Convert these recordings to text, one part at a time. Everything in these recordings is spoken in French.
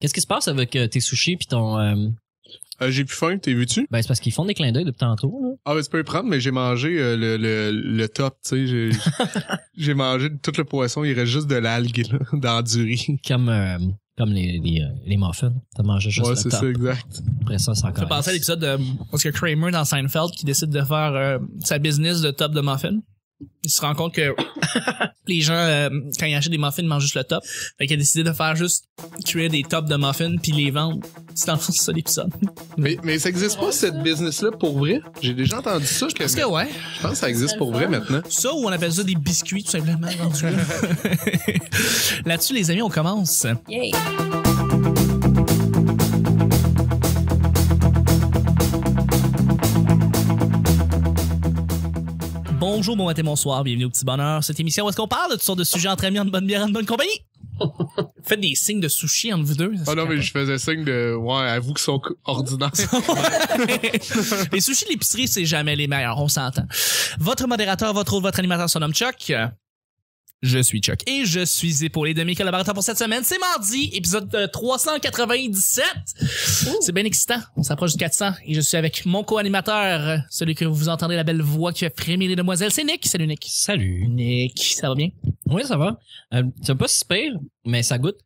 Qu'est-ce qui se passe avec euh, tes sushis puis ton. Euh, euh, j'ai plus faim, t'es vu-tu? Ben, c'est parce qu'ils font des clins d'œil depuis tantôt, là. Ah, ben, tu peux y prendre, mais j'ai mangé le, le, le top, tu sais. J'ai, mangé tout le poisson, il reste juste de l'algue, dans du riz. Comme, comme les, les, muffins. T'as mangé juste ouais, c'est ça, exact. Après ça, c'est Ça Tu encore. à l'épisode de parce que Kramer dans Seinfeld qui décide de faire sa business de top de muffins il se rend compte que les gens, euh, quand ils achètent des muffins, ils mangent juste le top. Fait qu'il a décidé de faire juste créer des tops de muffins puis les vendre. C'est en fait ça l'épisode. Mais, mais ça existe pas, cette business-là, pour vrai? J'ai déjà entendu ça. Je pense que ouais. Je pense que ça existe pour vrai maintenant. Ça, ou on appelle ça des biscuits, tout simplement. Là-dessus, les amis, on commence. Bonjour, bon matin, bonsoir, bienvenue au petit bonheur. Cette émission où est-ce qu'on parle de toutes de sujets entre amis, en bonne bière, en bonne compagnie. Faites des signes de sushi entre vous deux. Ah non, mais je faisais signe de, ouais, avoue que sont ordinaires. les sushis de l'épicerie, c'est jamais les meilleurs, on s'entend. Votre modérateur, va trouver votre animateur, son nom Chuck. Je suis Chuck et je suis épaulé de mes collaborateurs pour cette semaine. C'est mardi, épisode 397. Euh, C'est bien excitant. On s'approche du 400 et je suis avec mon co-animateur, euh, celui que vous entendez la belle voix qui fait frémir les demoiselles. C'est Nick. Salut Nick. Salut. Nick, ça va bien? Oui, ça va. Euh, vas pas si pire mais ça goûte,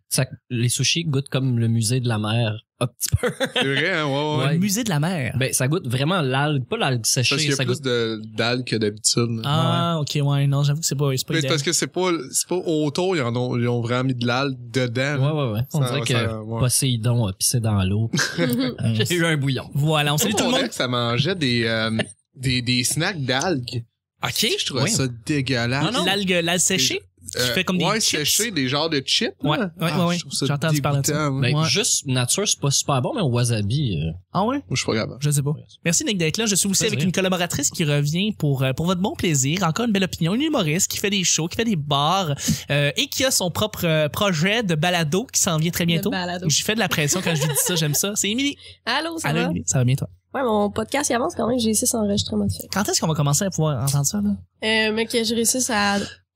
les sushis goûtent comme le musée de la mer. Un petit peu. C'est vrai, hein? ouais, ouais. Le musée de la mer. Ben, ça goûte vraiment l'algue, pas l'algue séchée. Parce qu'il y a plus d'algues que d'habitude. Ah, ok, ouais, non, j'avoue que c'est pas, c'est pas parce que c'est pas, c'est pas autour, ils, ont, ils ont vraiment mis de l'algue dedans. Ouais, ouais, ouais. On dirait que Poseidon a pissé dans l'eau. Euh, J'ai eu un bouillon. Voilà, on s'est tout On dirait que ça mangeait des, euh, des, des snacks d'algues. Ok. Je trouvais ça dégueulasse. Non, non. L'algue, l'algue séchée? tu euh, fais comme des chips. des genres de chips. Ouais, ouais, ah, ouais. J'ai entendu parler de ça. Hein. Ben, Juste nature, c'est pas super bon, mais au wasabi. Euh, ah ouais? Je suis pas grave. Je sais pas. Merci Nick d'être là. Je suis aussi avec une collaboratrice qui revient pour euh, pour votre bon plaisir. Encore une belle opinion, une humoriste qui fait des shows, qui fait des bars et qui a son propre projet de balado qui s'en vient très bientôt. J'ai fait de la pression quand je lui dis ça. J'aime ça. C'est Émilie. Allô, ça Allô, va? Ça va bien toi? Ouais, mon podcast, il avance quand même. J'ai réussi à s'enregistrer. fait. Quand est-ce qu'on va commencer à pouvoir entendre ça, là? Euh, mais que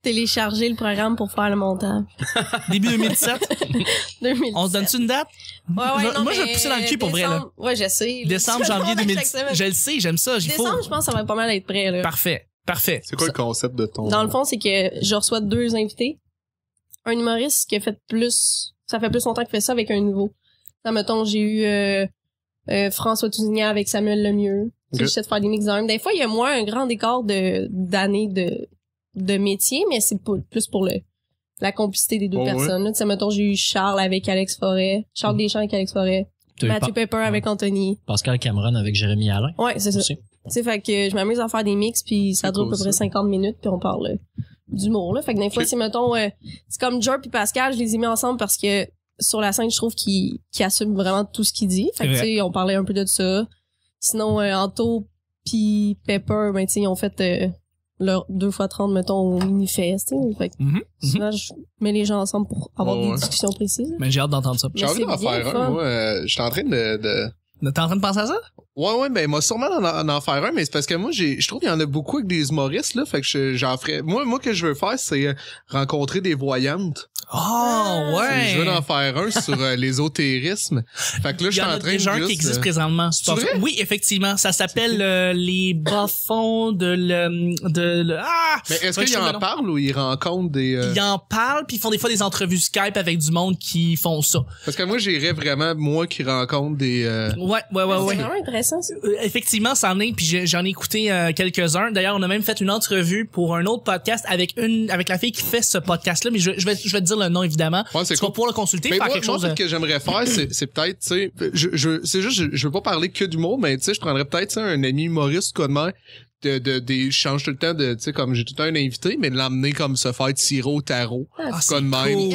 télécharger le programme pour faire le montage. Début 2017. On se donne-tu une date? moi, je vais pousser dans le cul pour vrai. Là. je Décembre, janvier 2017. Je le sais, j'aime ça. Décembre, je pense que ça va pas mal être prêt. Parfait. Parfait. C'est quoi le concept de ton... Dans le fond, c'est que je reçois deux invités. Un humoriste qui a fait plus... Ça fait plus longtemps qu'il fait ça avec un nouveau. Là, mettons, j'ai eu euh, euh, François Tousignan avec Samuel Lemieux. Okay. J'essaie de faire des mix Des fois, il y a moins un grand décor de d'années de de métier, mais c'est plus pour le la complicité des deux oh, personnes. Ouais. Tu mettons, j'ai eu Charles avec Alex Forêt, Charles mm. Deschamps avec Alex Forêt, Mathieu Pepper avec Anthony. Pascal Cameron avec Jérémy Alain. Ouais, c'est ça. Tu fait que je m'amuse à faire des mix, puis ça dure à peu près 50 minutes, puis on parle euh, d'humour, là. Fait que des fois, c'est, mettons, euh, c'est comme Joe puis Pascal, je les ai mis ensemble parce que sur la scène, je trouve qu'ils qui assument vraiment tout ce qu'ils dit. Fait que, tu sais, on parlait un peu de ça. Sinon, euh, Anto puis Pepper, ben, tu sais, ils ont fait leur deux fois 30 mettons au mini fest fait que mm-hmm. Mm-hmm. je mets les gens ensemble pour avoir des discussions précises mais j'ai hâte d'entendre ça j'ai envie d'en faire un moi euh, je en train de, de... T'es en train de penser à ça? Ouais, ouais, mais ben, moi, sûrement d'en en faire un, mais c'est parce que moi, j'ai, je trouve qu'il y en a beaucoup avec des humoristes, là. Fait que j'en ferais. Moi, moi, que je veux faire, c'est rencontrer des voyantes. Ah ouais. Je veux en faire un sur euh, les l'ésotérisme. Fait que là, je suis en, train de. Il y a qui euh, existent présentement. Oui, effectivement, ça s'appelle euh, les bas-fonds de le de ah. Mais est-ce qu'ils en parlent ou ils rencontrent des. Ils en parlent puis ils font des fois des entrevues Skype avec du monde qui font ça. Parce que moi, j'irais vraiment moi qui rencontre des. Ouais, ouais, ouais, ouais. C'est vraiment intéressant. effectivement, ça en est. Puis j'en ai écouté quelques uns. D'ailleurs, on a même fait une entrevue pour un autre podcast avec une avec la fille qui fait ce podcast là. Mais je, je vais je vais te dire le nom évidemment. le consulter. quelque chose. que euh. j'aimerais faire, c'est, peut-être, tu sais, je, je c'est juste, je, veux pas parler que du mot, mais tu sais, je prendrais peut-être un ami humoriste quoi de je change tout le temps de, tu sais, comme j'ai tout le temps un invité, mais de l'emmener comme se faire sirop tarot. Ah, quoi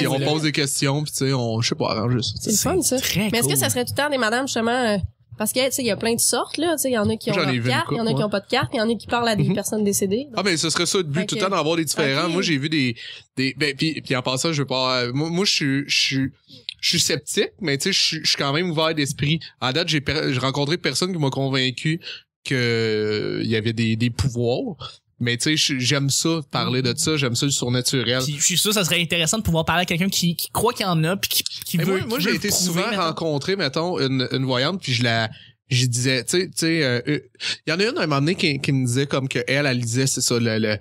on pose des questions, puis tu sais, on, je sais pas, arranger ça. C'est fun, ça. mais est-ce que ça serait tout le temps des madames, justement, euh, parce que, tu sais, il y a plein de sortes, là. Tu sais, il y en a qui ont des cartes, carte, il y en a qui ont pas de carte, il y en a qui parlent à des mhm. personnes décédées. Ah ben ce serait ça le but tout le temps d'avoir des différents. Moi j'ai vu des des ben puis puis en passant je veux pas euh, moi, je suis je suis sceptique mais tu sais je suis- quand même ouvert d'esprit. À date j'ai rencontré personne qui m'a convaincu que euh, il y avait des des pouvoirs mais tu sais, j'aime ça parler de ça, j'aime ça du surnaturel. je suis sûr, ça serait intéressant de pouvoir parler à quelqu'un qui, croit qu'il y en a, puis qui, qui veut. Moi, moi j'ai été souvent rencontré, mettons, une, voyante, puis je la, je disais, tu sais, tu il euh, euh, y en a une à un moment donné qui, qui me disait comme que elle, elle disait c'est ça, le,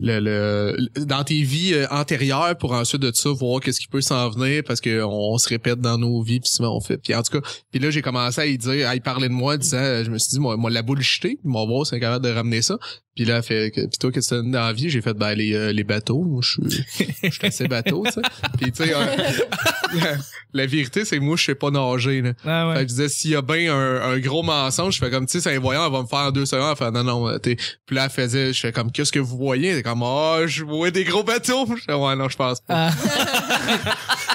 le, dans tes vies euh, antérieures pour ensuite de ça voir qu'est-ce qui peut s'en venir parce que on, se répète dans nos vies puis on fait. Puis en tout cas, puis là j'ai commencé à y dire, à y parler de moi, disant, je me suis dit, moi, moi la bullshité, mon boss c'est capable de ramener ça. Puis là, elle fait, pis toi, qu'est-ce que t'as envie dans la vie? J'ai fait, ben, les, euh, les bateaux. Moi, je suis, je suis assez bateau, tu sais. tu sais, la, vérité, c'est que moi, je sais pas nager, là. disait ah je disais, s'il y a bien un, gros mensonge, je fais comme, tu sais, c'est un voyant, elle va me faire deux secondes. Elle fait, non, non, euh, t'es, Pis là, elle faisait, je fais comme, qu'est-ce que vous voyez? c'est comme, oh, je vois des gros bateaux. Je fais, ouais, non, je pense pas. Ah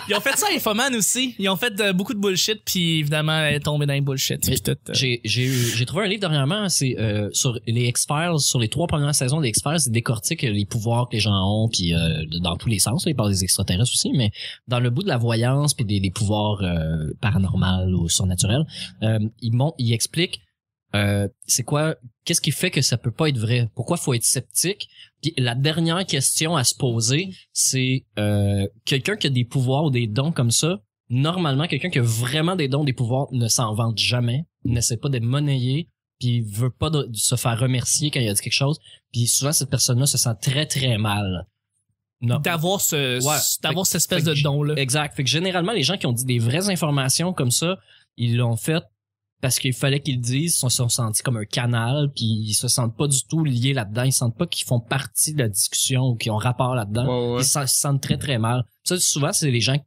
ils ont fait ça, Foman aussi. Ils ont fait beaucoup de bullshit, puis évidemment, elle est tombée dans les bullshit. Euh. J'ai j'ai j'ai trouvé un livre dernièrement, c'est euh, sur les X-Files, sur les trois premières saisons des X-Files, c'est décortique les pouvoirs que les gens ont, puis euh, dans tous les sens, ils parlent des extraterrestres aussi, mais dans le bout de la voyance, puis des, pouvoirs euh, paranormaux ou surnaturels, ils, montrent, ils expliquent euh, c'est quoi qu'est-ce qui fait que ça peut pas être vrai Pourquoi faut être sceptique la dernière question à se poser, mm. c'est euh, quelqu'un qui a des pouvoirs ou des dons comme ça. Normalement, quelqu'un qui a vraiment des dons, des pouvoirs, ne s'en vante jamais, n'essaie pas de monnayer, puis veut pas se faire remercier quand il a dit quelque chose. Puis souvent, cette personne-là se sent très très mal d'avoir ce cette espèce de don là exact fait que généralement les gens qui ont dit des vraies informations comme ça ils l'ont fait parce qu'il fallait qu'ils disent, ils se sont sentis comme un canal, puis ils se sentent pas du tout liés là-dedans, ils sentent pas qu'ils font partie de la discussion ou qu'ils ont rapport là-dedans, ils se sentent très très mal. Ça, souvent, c'est les gens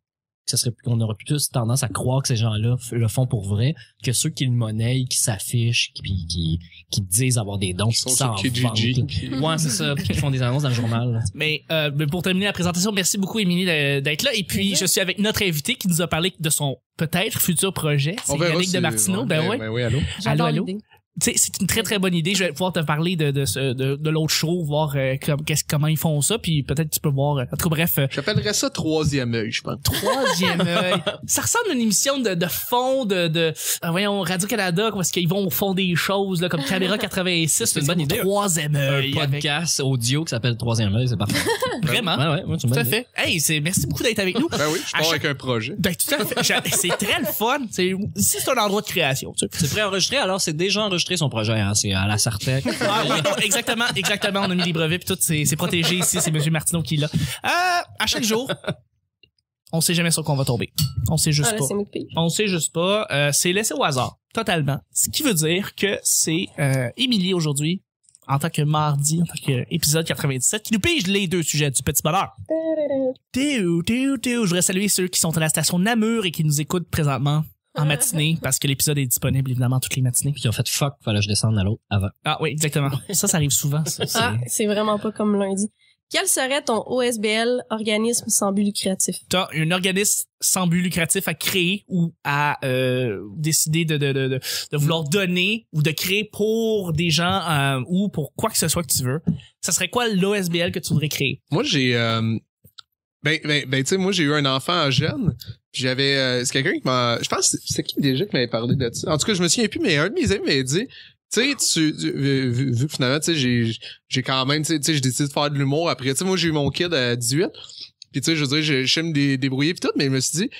ça serait aurait plus tendance à croire que ces gens-là le font pour vrai que ceux qui le monnaient, qui s'affichent, qui, qui, qui disent avoir des dons, qui s'en euh, Ouais, c'est ça, qui font des annonces dans le journal. Mais, euh, pour terminer la présentation, merci beaucoup Émilie d'être là. Et puis, je suis avec notre invité qui nous a parlé de son peut-être futur projet. C'est de Martino ben, ouais. Ben oui, Allô, allô c'est une très très bonne idée. Je vais pouvoir te parler de de, de, l'autre show, voir euh, qu'est-ce comment ils font ça, puis peut-être tu peux voir. Euh, bref. Euh, J'appellerais ça troisième œil, je pense. Troisième œil. Ça ressemble à une émission de, fond de, de ah, voyons Radio Canada, parce qu'ils vont au fond des choses, comme Caméra 86. C'est une bonne idée. Troisième œil. Un podcast audio qui s'appelle Troisième œil, c'est parfait. Vraiment. Ouais, ouais, tout à fait. Hey, c'est merci beaucoup d'être avec nous. Ben oui, je pars avec un projet. Ben tout à fait. c'est très le fun. C'est c'est un endroit de création. C'est enregistré alors c'est déjà enregistré son projet, hein, c'est à euh, la Sartec. Ah, exactement, exactement. On a mis les brevets puis tout, c'est protégé ici, c'est M. Martineau qui l'a. Euh, à chaque jour, on sait jamais sur quoi on va tomber. On sait juste ah, pas. On sait juste pas. Euh, c'est laissé au hasard, totalement. Ce qui veut dire que c'est euh, Émilie aujourd'hui, en tant que mardi, en tant qu'épisode 97, qui nous pige les deux sujets du petit bonheur. je voudrais saluer ceux qui sont à la station Namur et qui nous écoutent présentement en matinée parce que l'épisode est disponible évidemment toutes les matinées. Puis ils ont fait fuck, voilà, que je descende à l'eau avant. Ah oui, exactement. ça, ça arrive souvent. ah, c'est vraiment pas comme lundi. Quel serait ton OSBL, organisme sans but lucratif? T'as un organisme sans but lucratif à créer ou à euh, décider de, vouloir donner ou de créer pour des gens euh, ou pour quoi que ce soit que tu veux. Ça serait quoi l'OSBL que tu voudrais créer? Moi, j'ai... Euh, ben, ben, ben tu sais, moi, j'ai eu un enfant jeune. J'avais, euh, c'est quelqu'un qui m'a, je pense, c'est qui déjà qui m'avait parlé de ça. En tout cas, je me souviens plus, mais un de mes amis m'avait dit, tu sais, vu, vu que finalement, tu sais, j'ai, j'ai quand même, tu sais, j'ai décidé de faire de l'humour après. Tu sais, moi, j'ai eu mon kid à 18. Puis tu sais, je veux dire, je, me débrouiller pis tout, mais je me suis dit,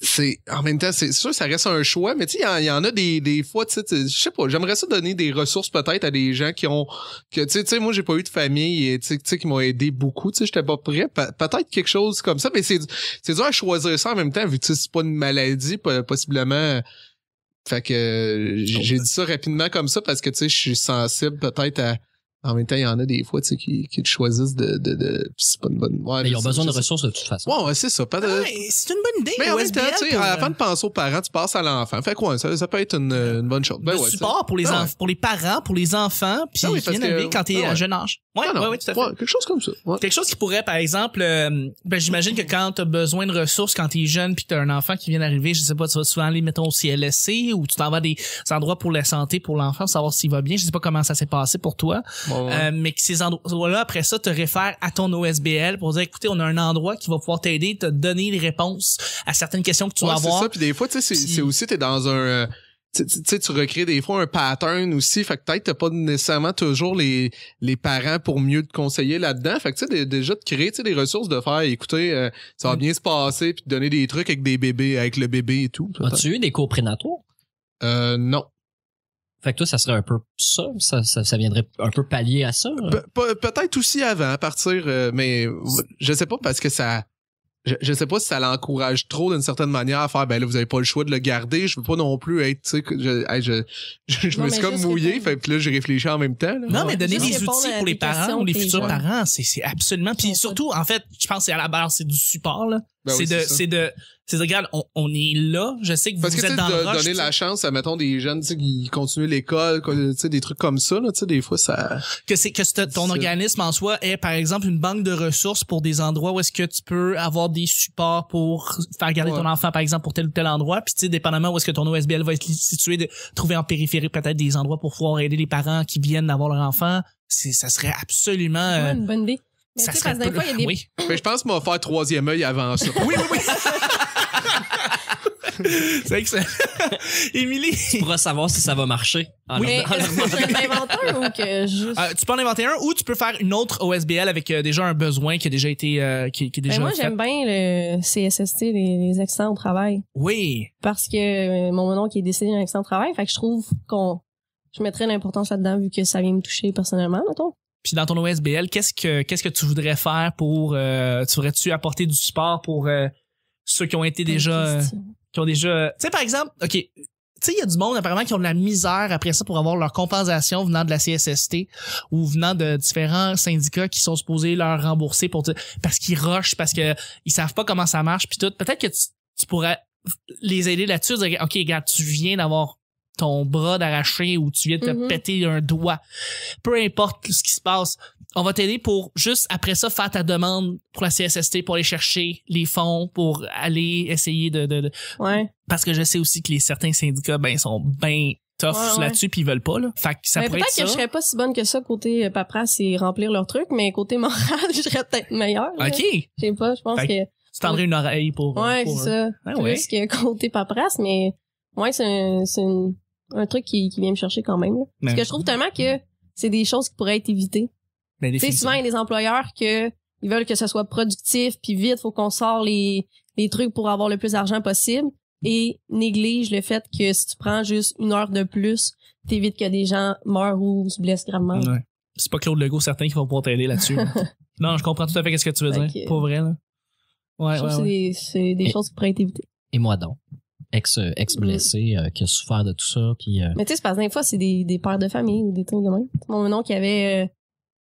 c'est en même temps c'est sûr ça reste un choix mais tu sais il y, en a des, des fois tu sais je sais pas j'aimerais ça donner des ressources peut-être à des gens qui ont que tu sais moi j'ai pas eu de famille et tu sais qui m'ont aidé beaucoup tu sais j'étais pas prêt peut-être quelque chose comme ça mais c'est c'est dur à choisir ça en même temps vu que c'est pas une maladie possiblement fait que j'ai dit ça rapidement comme ça parce que tu sais je suis sensible peut-être à en même temps, il y en a des fois, tu qui, qui choisissent de, de, de c'est pas une bonne, ouais, mais ils ont besoin de ressources de toute façon. Ouais, c'est ça. Ah ouais, c'est une bonne idée. Mais en même temps, tu sais, avant euh. de penser aux parents, tu passes à l'enfant. Fait quoi, ça, peut être une, une bonne chose. Ben, support pour les, ah enfants, pour les parents, pour les enfants, puis bien ah quand t'es es à jeune âge. Ouais, non, ouais, tout à fait. quelque chose comme ça. Quelque chose qui pourrait, par exemple, euh, ben, j'imagine que quand t'as besoin de ressources, quand t'es jeune puis t'as un enfant qui vient d'arriver, je sais pas, tu vas souvent aller, mettons, au CLSC ou tu t'en vas à des endroits pour la santé pour l'enfant, savoir s'il va bien. Je sais pas comment ça s'est passé pour toi. Euh, mais que ces endroits-là, après ça, te réfèrent à ton OSBL pour dire, écoutez, on a un endroit qui va pouvoir t'aider, te donner les réponses à certaines questions que tu vas avoir. C'est ça, puis des fois, tu sais, c'est aussi, tu es dans un... Euh, tu sais, tu recrées des fois un pattern aussi. Fait que peut-être t'as pas nécessairement toujours les, les parents pour mieux te conseiller là-dedans. Fait que tu sais, déjà de créer des ressources, de faire écoutez, euh, ça va bien se passer, puis de donner des trucs avec des bébés, avec le bébé et tout. As-tu eu des cours prénataux? Euh, non. Fait que toi, ça serait un peu ça, ça, viendrait un peu pallier à ça. Hein? Peut-être aussi avant, à partir, euh, mais je sais pas parce que ça, je, sais pas si ça l'encourage trop d'une certaine manière à faire ben là vous avez pas le choix de le garder je veux pas non plus être tu sais je, me suis comme mouillé fait puis là j'ai réfléchi en même temps non mais donner des outils pour les parents ou les futurs parents c'est c'est absolument puis surtout en fait je pense c'est à la base c'est du support là ben c'est de, c'est de, c'est on, on, est là. Je sais que vous êtes dans le donner la chance à mettons des jeunes, qui continuent l'école, tu sais, des trucs comme ça, tu sais, des fois ça. Que c'est que ton organisme en soi est, par exemple, une banque de ressources pour des endroits où est-ce que tu peux avoir des supports pour faire garder ton enfant, par exemple, pour tel ou tel endroit. Puis tu sais, dépendamment où est-ce que ton OSBL va être situé, de trouver en périphérie peut-être des endroits pour pouvoir aider les parents qui viennent d'avoir leur enfant. c'est Ça serait absolument. Euh, une bonne idée fois, il y a des. Oui. je pense qu'on va faire troisième œil avant ça. Oui, oui, oui. C'est Émilie. Tu pourras savoir si ça va marcher. En oui, tu peux en inventer un ou tu peux faire une autre OSBL avec euh, déjà un besoin qui a déjà été. Euh, qui, qui ben, déjà moi, j'aime bien le CSST, les, accidents au travail. Oui. Parce que euh, mon nom qui est décédé d'un accident au travail, fait que je trouve qu'on. Je mettrais l'importance là-dedans vu que ça vient me toucher personnellement, mettons. Puis dans ton OSBL, qu'est-ce que qu'est-ce que tu voudrais faire pour euh, tu voudrais-tu apporter du support pour euh, ceux qui ont été déjà euh, qui ont déjà tu sais par exemple, OK, tu sais il y a du monde apparemment qui ont de la misère après ça pour avoir leur compensation venant de la CSST ou venant de différents syndicats qui sont supposés leur rembourser pour parce qu'ils rushent parce que ils savent pas comment ça marche puis tout. Peut-être que tu, pourrais les aider là-dessus, dire OK, regarde, tu viens d'avoir ton bras d'arraché ou tu viens de te mm-hmm. péter un doigt. Peu importe ce qui se passe, on va t'aider pour juste après ça faire ta demande pour la CSST pour aller chercher les fonds pour aller essayer de, de, parce que je sais aussi que les certains syndicats ben sont bien tough là-dessus puis ils veulent pas là. Fait que ça peut-être que je serais pas si bonne que ça côté euh, paperasse et remplir leur truc mais côté moral, je serais peut-être meilleure. OK. Je sais pas, je pense que tu tendrais une oreille pour euh, Ouais, c'est ça. Oui, ah ouais. que côté paperasse mais ouais, c'est c'est une un truc qui, vient me chercher quand même. Parce ben que je trouve tellement que c'est des choses qui pourraient être évitées. Ben, tu sais, souvent, il y a des employeurs que ils veulent que ce soit productif, puis vite, faut qu'on sort les, trucs pour avoir le plus d'argent possible et néglige le fait que si tu prends juste une heure de plus, t'évites que des gens meurent ou se blessent gravement. C'est pas Claude Legault certain qui vont pouvoir t'aider là-dessus. non, je comprends tout à fait ce que tu veux dire. pas vrai, là. C'est des choses qui pourraient être évitées. Et moi donc ex, ex blessé mm. euh, qui a souffert de tout ça. Puis, euh, Mais tu sais, parce que des fois, c'est des, des pères de famille ou des trucs de même. Mon nom qui avait euh,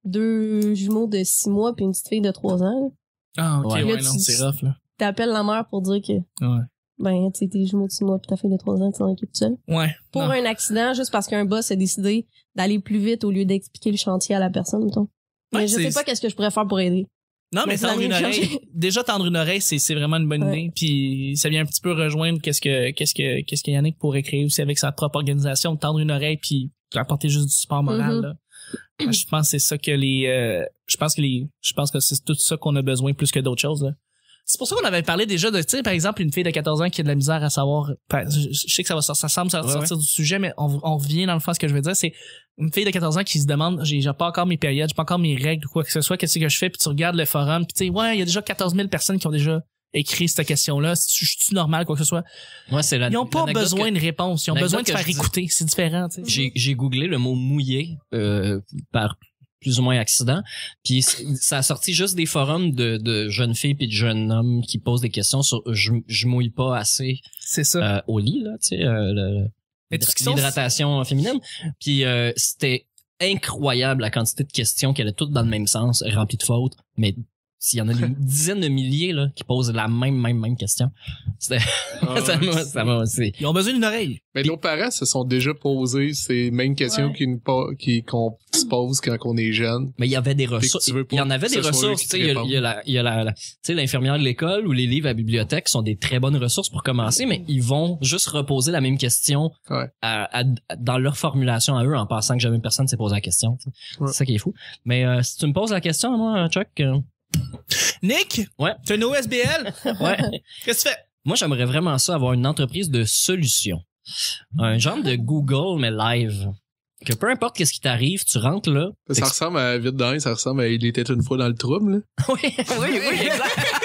deux jumeaux de six mois puis une petite fille de trois ans. Ah, ok, Tu non, c'est rough, là. T'appelles la mère pour dire que. Ouais. Ben, tu sais, tes jumeaux de six mois puis ta fille de trois ans, tu t'en toute seule. Ouais. Pour un accident, juste parce qu'un boss a décidé d'aller plus vite au lieu d'expliquer le chantier à la personne, mettons. Mais je sais pas qu'est-ce que je pourrais faire pour aider. Non, mais, tendre une oreille. Déjà, tendre une oreille, c'est vraiment une bonne idée. Puis ça vient un petit peu rejoindre qu'est-ce que qu'est-ce que qu'est-ce que Yannick pourrait créer aussi avec sa propre organisation, tendre une oreille puis apporter juste du support moral. Mm-hmm. Ah, je pense que c'est ça que les. Euh, je pense que les. Je pense que c'est tout ça qu'on a besoin plus que d'autres choses. Là. C'est pour ça qu'on avait parlé déjà de, tu sais, par exemple, une fille de 14 ans qui a de la misère à savoir. Je, sais que ça va ça, ça semble sortir du sujet, mais on, revient dans le fond ce que je veux dire. C'est une fille de 14 ans qui se demande j'ai pas encore mes périodes, j'ai pas encore mes règles ou quoi que ce soit, qu'est-ce que je fais, puis tu regardes le forum, puis tu sais, ouais, il y a déjà 14 000 personnes qui ont déjà écrit cette question-là, si tu normal, quoi que ce soit. Moi, c'est la, ils n'ont pas besoin de réponse, ils ont besoin de faire écouter, c'est différent. J'ai googlé le mot mouillé euh, par plus ou moins accident. Puis ça a sorti juste des forums de, de jeunes filles puis de jeunes hommes qui posent des questions sur euh, je, mouille pas assez c'est ça. Euh, au lit là, tu sais euh, l'hydratation féminine. Puis euh, c'était incroyable la quantité de questions qui allaient toutes dans le même sens, remplies de fautes, mais s'il y en a une dizaine de milliers là, qui posent la même, même, même question. Ah ça aussi. Ils ont besoin d'une oreille. Mais nos parents se sont déjà posés ces mêmes questions qui, qu'on se pose quand on est jeune. Mais il y avait des ressources. Il y en avait des ressources. Il y, a l'infirmière de l'école ou les livres à la bibliothèque sont des très bonnes ressources pour commencer, mais ils vont juste reposer la même question dans leur formulation à eux en pensant que jamais personne s'est posé la question. C'est ça qui est fou. Mais euh, si tu me poses la question, moi, Chuck, euh, Nick, ouais. tu fais une OSBL? ouais. Qu'est-ce que tu fais? Moi, j'aimerais vraiment ça, avoir une entreprise de solutions. Un genre de Google, mais live. Que peu importe qu'est-ce qui t'arrive, tu rentres là. Ça ressemble à vite ça ressemble à il était une fois dans le trouble. oui, oui, oui, exact.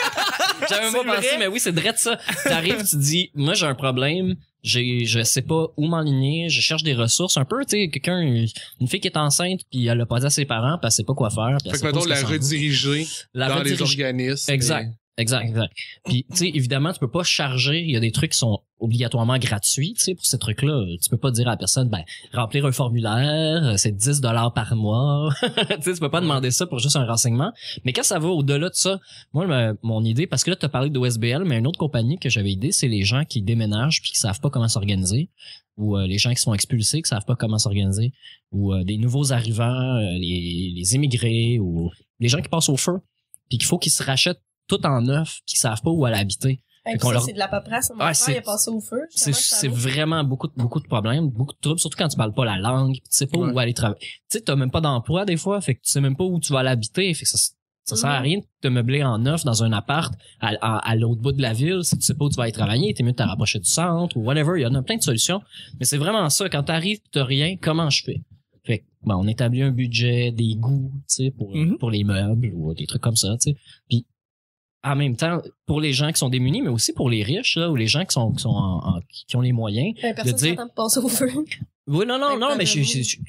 J'avais pas pensé, mais oui, c'est direct ça. T'arrives, tu dis, moi j'ai un problème, je je sais pas où m'enligner, je cherche des ressources un peu, tu sais, quelqu'un une fille qui est enceinte puis elle le pas dit à ses parents, parce elle sait pas quoi faire, fait que mettons la rediriger dans, les organismes. Exact. Exact, exact. Puis, tu sais, évidemment, tu peux pas charger. Il y a des trucs qui sont obligatoirement gratuits, tu sais, pour ces trucs-là. Tu peux pas dire à la personne, ben, remplir un formulaire, euh, c'est 10 dollars par mois. tu sais, tu peux pas demander ça pour juste un renseignement. Mais quand ça va au-delà de ça, moi, mon idée, parce que là, tu as parlé d'OSBL, mais une autre compagnie que j'avais idée, c'est les gens qui déménagent puis qui savent pas comment s'organiser ou euh, les gens qui sont expulsés qui savent pas comment s'organiser ou euh, des nouveaux arrivants, les, les immigrés ou les gens qui passent au feu puis qu'il faut qu'ils se rachètent tout en neuf, puis qui savent pas où aller habiter. Ben, c'est de la paperasse, mon ah, il passé au feu. C'est vraiment beaucoup, beaucoup de problèmes, beaucoup de troubles, surtout quand tu parles pas la langue, pis tu sais pas où aller travailler. Tu sais, t'as même pas d'emploi des fois, fait que tu sais même pas où tu vas l'habiter, fait que ça, ça sert à mm-hmm. rien de te meubler en neuf dans un appart à, l'autre bout de la ville. Si tu sais pas où tu vas aller travailler, t'es mieux de te rapprocher du centre ou whatever. Il y en a plein de solutions. Mais c'est vraiment ça. Quand t'arrives tu t'as rien, comment je fais? Fait que, ben, on établit un budget, des goûts, tu sais, pour, mm-hmm. pour les meubles ou des trucs comme ça, tu sais. Puis en même temps, pour les gens qui sont démunis, mais aussi pour les riches, ou les gens qui sont, qui, sont qui ont les moyens. de au feu. Oui, non, non, non, mais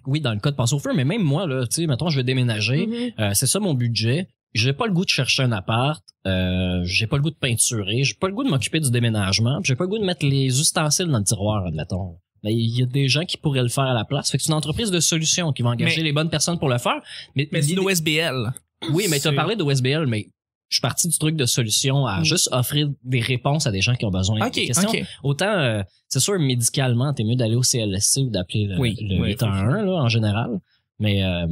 oui, dans le cas de passe au feu, mais même moi, là, tu sais, mettons, je vais déménager, mm-hmm. euh, c'est ça mon budget. J'ai pas le goût de chercher un appart, euh, j'ai pas le goût de peinturer, j'ai pas le goût de m'occuper du déménagement, j'ai pas le goût de mettre les ustensiles dans le tiroir, admettons. Mais ben, il y a des gens qui pourraient le faire à la place. Fait que c'est une entreprise de solutions qui va engager les bonnes personnes pour le faire. Mais, mais l'OSBL. Oui, mais tu as parlé de mais je suis parti du truc de solution à mm. juste offrir des réponses à des gens qui ont besoin de questions. Autant, euh, c'est sûr, médicalement, t'es mieux d'aller au CLSC ou d'appeler le, 811 là, en général. Mais euh,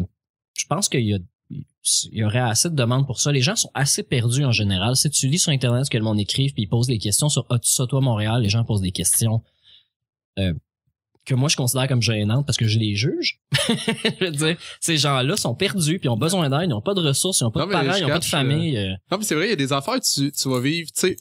je pense qu'il y a il y aurait assez de demandes pour ça. Les gens sont assez perdus en général. Si tu lis sur Internet ce que le monde écrive puis ils posent des questions sur As-tu ça, toi, Montréal, les gens posent des questions. Euh, que moi je considère comme gênantes parce que je les juge. je veux dire, ces gens-là sont perdus, puis ont besoin d'aide, ils n'ont pas de ressources, ils n'ont pas de parents, ils n'ont pas de famille. Euh. Non, mais c'est vrai, il y a des affaires tu, tu vas vivre, tu sais,